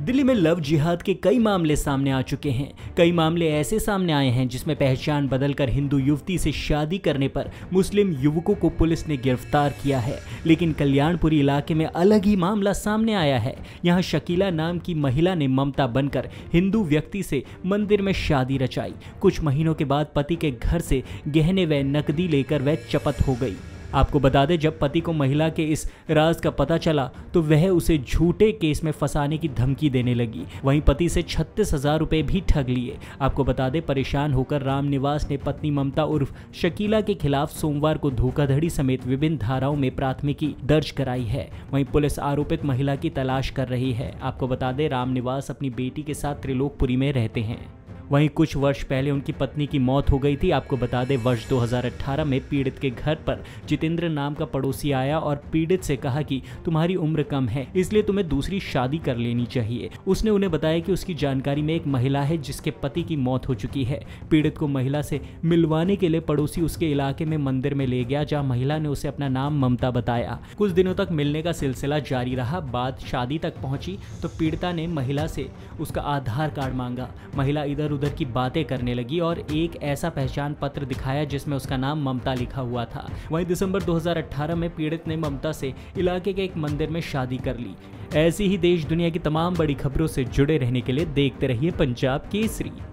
दिल्ली में लव जिहाद के कई मामले सामने आ चुके हैं कई मामले ऐसे सामने आए हैं जिसमें पहचान बदलकर हिंदू युवती से शादी करने पर मुस्लिम युवकों को पुलिस ने गिरफ्तार किया है लेकिन कल्याणपुरी इलाके में अलग ही मामला सामने आया है यहाँ शकीला नाम की महिला ने ममता बनकर हिंदू व्यक्ति से मंदिर में शादी रचाई कुछ महीनों के बाद पति के घर से गहने व नकदी लेकर वह चपत हो गई आपको बता दें जब पति को महिला के इस राज का पता चला तो वह उसे झूठे केस में फंसाने की धमकी देने लगी वहीं पति से छत्तीस हजार रुपए भी ठग लिए आपको बता दें परेशान होकर राम निवास ने पत्नी ममता उर्फ शकीला के खिलाफ सोमवार को धोखाधड़ी समेत विभिन्न धाराओं में प्राथमिकी दर्ज कराई है वहीं पुलिस आरोपित महिला की तलाश कर रही है आपको बता दें निवास अपनी बेटी के साथ त्रिलोकपुरी में रहते हैं वहीं कुछ वर्ष पहले उनकी पत्नी की मौत हो गई थी आपको बता दें वर्ष 2018 में पीड़ित के घर पर जितेंद्र नाम का पड़ोसी आया और पीड़ित से कहा कि तुम्हारी उम्र कम है इसलिए तुम्हें दूसरी शादी कर लेनी चाहिए उसने उन्हें बताया कि उसकी जानकारी में एक महिला है जिसके पति की मौत हो चुकी है पीड़ित को महिला से मिलवाने के लिए पड़ोसी उसके इलाके में मंदिर में ले गया जहाँ महिला ने उसे अपना नाम ममता बताया कुछ दिनों तक मिलने का सिलसिला जारी रहा बाद शादी तक पहुंची तो पीड़िता ने महिला से उसका आधार कार्ड मांगा महिला इधर उधर की बातें करने लगी और एक ऐसा पहचान पत्र दिखाया जिसमें उसका नाम ममता लिखा हुआ था वहीं दिसंबर 2018 में पीड़ित ने ममता से इलाके के एक मंदिर में शादी कर ली ऐसी ही देश दुनिया की तमाम बड़ी खबरों से जुड़े रहने के लिए देखते रहिए पंजाब केसरी